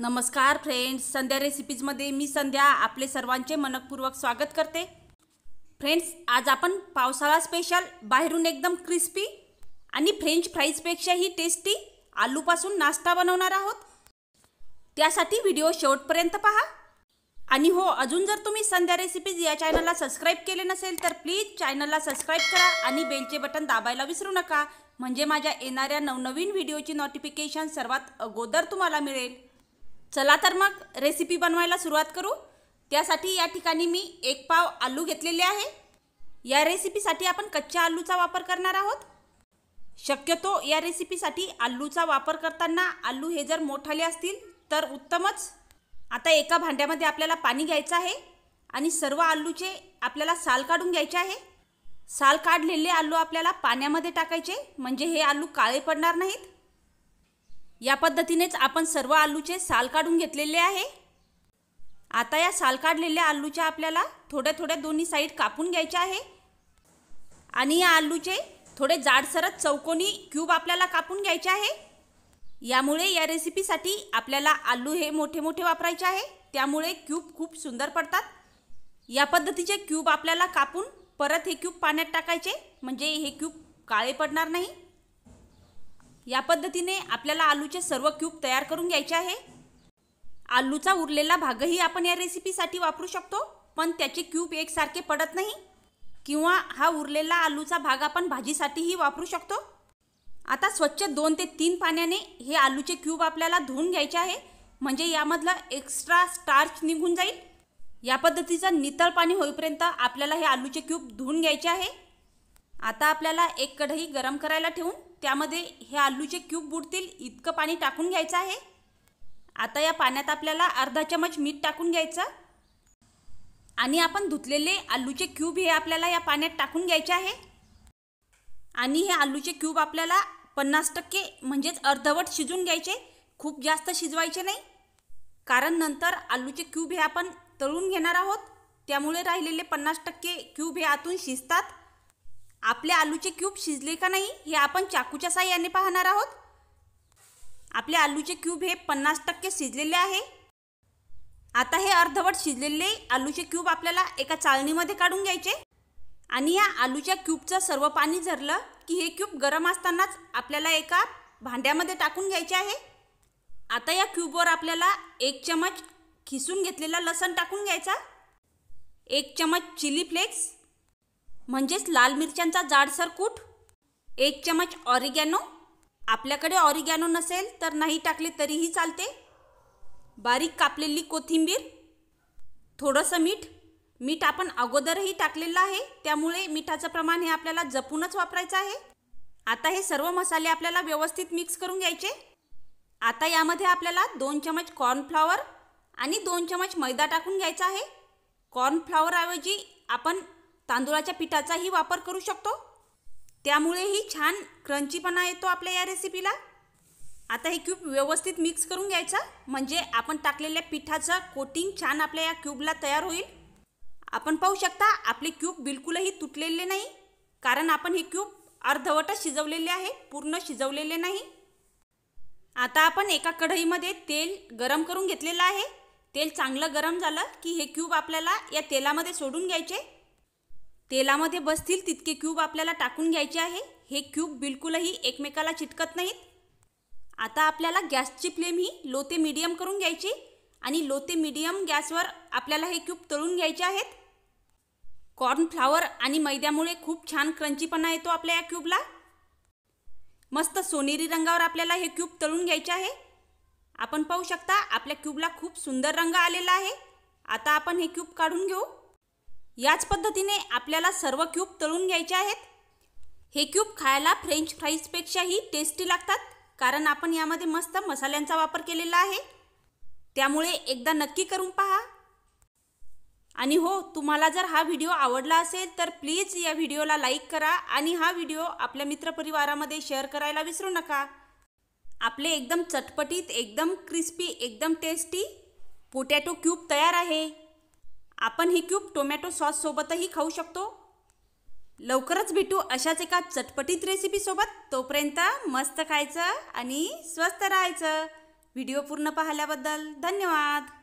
नमस्कार फ्रेंड्स संध्या रेसिपीजमध्ये मी संध्या आपले सर्वांचे मनपूर्वक स्वागत करते फ्रेंड्स आज आपण पावसाळा स्पेशल बाहेरून एकदम क्रिस्पी आणि फ्रेंच फ्राईजपेक्षाही टेस्टी आलूपासून नाश्ता बनवणार आहोत त्यासाठी व्हिडिओ शेवटपर्यंत पहा आणि हो अजून जर तुम्ही संध्या रेसिपीज या चॅनलला सबस्क्राईब केले नसेल तर प्लीज चॅनलला सबस्क्राईब करा आणि बेलचे बटन दाबायला विसरू नका म्हणजे माझ्या येणाऱ्या नवनवीन व्हिडिओची नोटिफिकेशन सर्वात अगोदर तुम्हाला मिळेल चला तर मग रेसिपी बनवायला सुरुवात करू त्यासाठी या ठिकाणी मी एक पाव आलू घेतलेले आहे या रेसिपीसाठी आपण कच्च्या आलूचा वापर करणार आहोत शक्यतो या रेसिपीसाठी आलूचा वापर करताना आलू हे जर मोठाले असतील तर उत्तमच आता एका भांड्यामध्ये आपल्याला पाणी घ्यायचं आहे आणि सर्व आलूचे आपल्याला साल काढून घ्यायचे आहे साल काढलेले आलू आपल्याला पाण्यामध्ये टाकायचे म्हणजे हे आलू काळे पडणार नाहीत या पद्धतीनेच आपण सर्व आलूचे साल काढून घेतलेले आहे आता या साल काढलेल्या आलूच्या आपल्याला थोड्या थोड्या दोन्ही साईड कापून घ्यायचे आहे आणि या आलूचे थोडे जाडसरत चौकोनी क्यूब आपल्याला कापून घ्यायचे आहे यामुळे या, या रेसिपीसाठी आपल्याला आलू हे मोठे मोठे वापरायचे आहे त्यामुळे क्यूब खूप सुंदर पडतात या पद्धतीचे क्यूब आपल्याला कापून परत हे क्यूब पाण्यात टाकायचे म्हणजे हे क्यूब काळे पडणार नाही या पद्धतीने आपल्याला आलूचे सर्व क्यूब तयार करून घ्यायचे आहे आलूचा उरलेला भागही आपण या रेसिपीसाठी वापरू शकतो पण त्याचे क्यूब एकसारखे पडत नाही किंवा हा उरलेला आलूचा भाग आपण भाजीसाठीही वापरू शकतो आता स्वच्छ दोन ते तीन पाण्याने हे आलूचे क्यूब आपल्याला धुवून घ्यायचे आहे म्हणजे यामधलं एक्स्ट्रा स्टार्च निघून जाईल या पद्धतीचं नितळ पाणी होईपर्यंत आपल्याला हे आलूचे क्यूब धुवून घ्यायचे आहे आता आपल्याला एक कढई गरम करायला ठेवून त्यामध्ये हे आलूचे क्यूब बुडतील इतकं पाणी टाकून घ्यायचं आहे आता या पाण्यात आपल्याला अर्धा चमच मीठ टाकून घ्यायचं आणि आपण धुतलेले आलूचे क्यूब हे आपल्याला या पाण्यात टाकून घ्यायचे आहे आणि हे आलूचे क्यूब आपल्याला पन्नास टक्के म्हणजेच अर्धवट शिजून घ्यायचे खूप जास्त शिजवायचे नाही कारण नंतर आलूचे क्यूब हे आपण तळून घेणार आहोत त्यामुळे राहिलेले पन्नास टक्के क्यूब हे आतून शिजतात आपले आलूचे क्यूब शिजले का नाही हे आपण चाकूच्या साह्याने पाहणार आहोत आपले आलूचे क्यूब हे पन्नास टक्के शिजलेले आहे आता हे अर्धवट शिजलेले आलूचे क्यूब आपल्याला एका चाळणीमध्ये काढून घ्यायचे आणि या आलूच्या क्यूबचं सर्व पाणी झरलं की हे क्यूब गरम असतानाच आपल्याला एका भांड्यामध्ये टाकून घ्यायचे आहे आता या क्यूबवर आपल्याला एक चमच खिसून घेतलेला लसण टाकून घ्यायचा एक चमच चिली फ्लेक्स म्हणजेच लाल मिरच्यांचा जाडसर कूट एक चमच ऑरिगॅनो आपल्याकडे ऑरिगॅनो नसेल तर नाही टाकले तरीही चालते बारीक कापलेली कोथिंबीर थोडंसं मीठ मीठ आपण अगोदरही टाकलेलं आहे त्यामुळे मिठाचं प्रमाण हे आपल्याला जपूनच वापरायचं आहे आता हे सर्व मसाले आपल्याला व्यवस्थित मिक्स करून घ्यायचे आता यामध्ये आपल्याला दोन चमच कॉर्नफ्लॉवर आणि दोन चमच मैदा टाकून घ्यायचा आहे कॉर्नफ्लॉवरऐवजी आपण तांदुळाच्या पिठाचाही वापर करू शकतो त्यामुळेही छान क्रंचीपणा येतो आपल्या या रेसिपीला आता हे क्यूब व्यवस्थित मिक्स करून घ्यायचं म्हणजे आपण टाकलेल्या पिठाचं कोटिंग छान आपल्या या क्यूबला तयार होईल आपण पाहू शकता आपले क्यूब बिलकुलही तुटलेले नाही कारण आपण हे क्यूब अर्धवटच शिजवलेले आहे पूर्ण शिजवलेले नाही आता आपण एका कढईमध्ये तेल गरम करून घेतलेलं आहे तेल चांगलं गरम झालं की हे क्यूब आपल्याला या तेलामध्ये सोडून घ्यायचे तेलामध्ये बसतील तितके क्यूब आपल्याला टाकून घ्यायचे आहे हे क्यूब बिलकुलही एकमेकाला चिटकत नाहीत आता आपल्याला गॅसची फ्लेम ही लो ते मीडियम करून घ्यायची आणि लो ते मीडियम गॅसवर आपल्याला हे क्यूब तळून घ्यायचे आहेत कॉर्नफ्लावर आणि मैद्यामुळे खूप छान क्रंचीपणा येतो आपल्या या क्यूबला मस्त सोनेरी रंगावर आपल्याला हे क्यूब तळून घ्यायचे आहे आपण पाहू शकता आपल्या क्यूबला खूप सुंदर रंग आलेला आहे आता आपण हे क्यूब काढून घेऊ याच पद्धतीने आपल्याला सर्व क्यूब तळून घ्यायचे आहेत हे क्यूब खायला फ्रेंच फ्राईजपेक्षाही टेस्टी लागतात कारण आपण यामध्ये मस्त मसाल्यांचा वापर केलेला आहे त्यामुळे एकदा नक्की करून पहा आणि हो तुम्हाला जर हा व्हिडिओ आवडला असेल तर प्लीज या व्हिडिओला लाईक करा आणि हा व्हिडिओ आपल्या मित्रपरिवारामध्ये शेअर करायला विसरू नका आपले एकदम चटपटीत एकदम क्रिस्पी एकदम टेस्टी पोटॅटो क्यूब तयार आहे आपण ही क्यूब टोमॅटो सॉससोबतही खाऊ शकतो लवकरच भेटू अशाच एका चटपटीत रेसिपीसोबत तोपर्यंत मस्त खायचं आणि स्वस्त राहायचं व्हिडिओ पूर्ण पाहिल्याबद्दल धन्यवाद